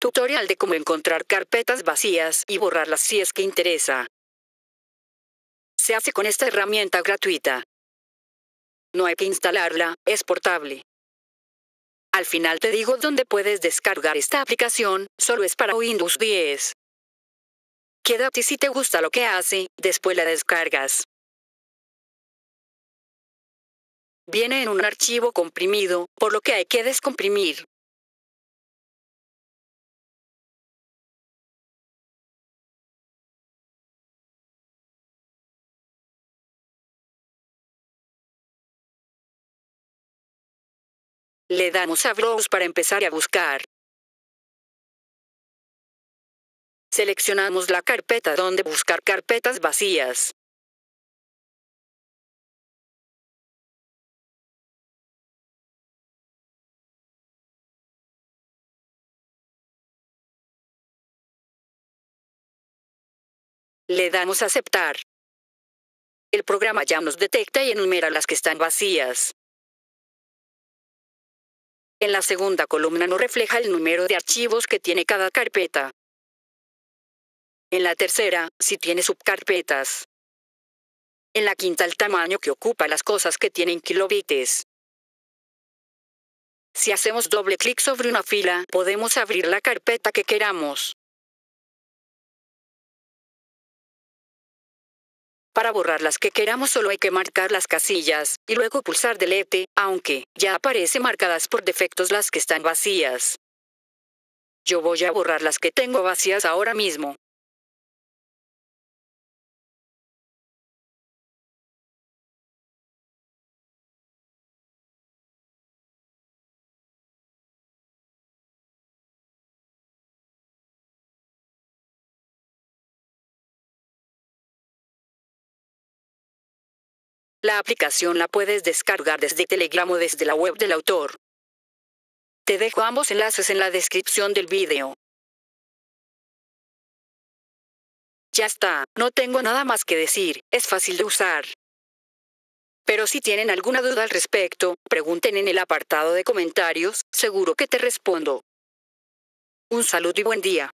Tutorial de cómo encontrar carpetas vacías y borrarlas si es que interesa. Se hace con esta herramienta gratuita. No hay que instalarla, es portable. Al final te digo dónde puedes descargar esta aplicación, solo es para Windows 10. Quédate si te gusta lo que hace, después la descargas. Viene en un archivo comprimido, por lo que hay que descomprimir. Le damos a Browse para empezar a buscar. Seleccionamos la carpeta donde buscar carpetas vacías. Le damos a aceptar. El programa ya nos detecta y enumera las que están vacías. En la segunda columna no refleja el número de archivos que tiene cada carpeta. En la tercera, si tiene subcarpetas. En la quinta el tamaño que ocupa las cosas que tienen kilobites. Si hacemos doble clic sobre una fila, podemos abrir la carpeta que queramos. Para borrar las que queramos solo hay que marcar las casillas, y luego pulsar Delete, aunque, ya aparecen marcadas por defectos las que están vacías. Yo voy a borrar las que tengo vacías ahora mismo. La aplicación la puedes descargar desde Telegram o desde la web del autor. Te dejo ambos enlaces en la descripción del video. Ya está, no tengo nada más que decir, es fácil de usar. Pero si tienen alguna duda al respecto, pregunten en el apartado de comentarios, seguro que te respondo. Un saludo y buen día.